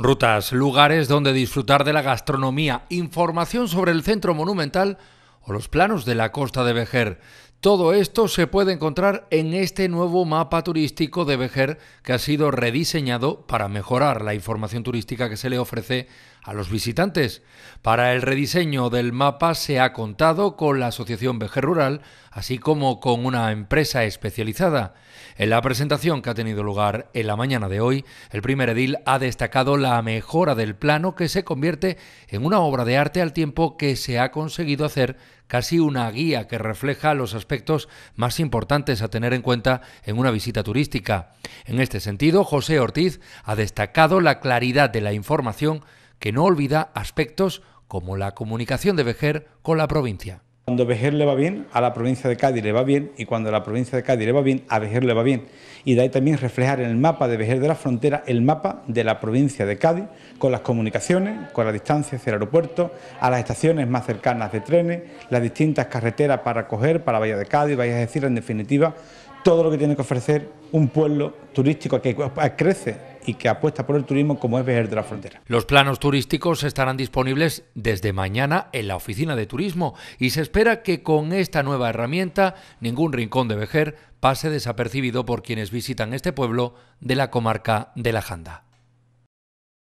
Rutas, lugares donde disfrutar de la gastronomía, información sobre el centro monumental o los planos de la costa de Vejer. Todo esto se puede encontrar en este nuevo mapa turístico de Vejer que ha sido rediseñado para mejorar la información turística que se le ofrece a los visitantes. Para el rediseño del mapa se ha contado con la Asociación veje Rural, así como con una empresa especializada. En la presentación que ha tenido lugar en la mañana de hoy, el primer edil ha destacado la mejora del plano que se convierte en una obra de arte al tiempo que se ha conseguido hacer casi una guía que refleja los aspectos más importantes a tener en cuenta en una visita turística. En este sentido, José Ortiz ha destacado la claridad de la información que no olvida aspectos como la comunicación de Vejer con la provincia. Cuando Vejer le va bien, a la provincia de Cádiz le va bien, y cuando a la provincia de Cádiz le va bien, a Vejer le va bien. Y de ahí también reflejar en el mapa de Vejer de la Frontera el mapa de la provincia de Cádiz, con las comunicaciones, con la distancia hacia el aeropuerto, a las estaciones más cercanas de trenes, las distintas carreteras para coger, para Bahía de Cádiz, vaya a decir en definitiva, todo lo que tiene que ofrecer un pueblo turístico que crece y que apuesta por el turismo como es Vejer de la Frontera. Los planos turísticos estarán disponibles desde mañana en la oficina de turismo y se espera que con esta nueva herramienta ningún rincón de Vejer pase desapercibido por quienes visitan este pueblo de la comarca de la Janda.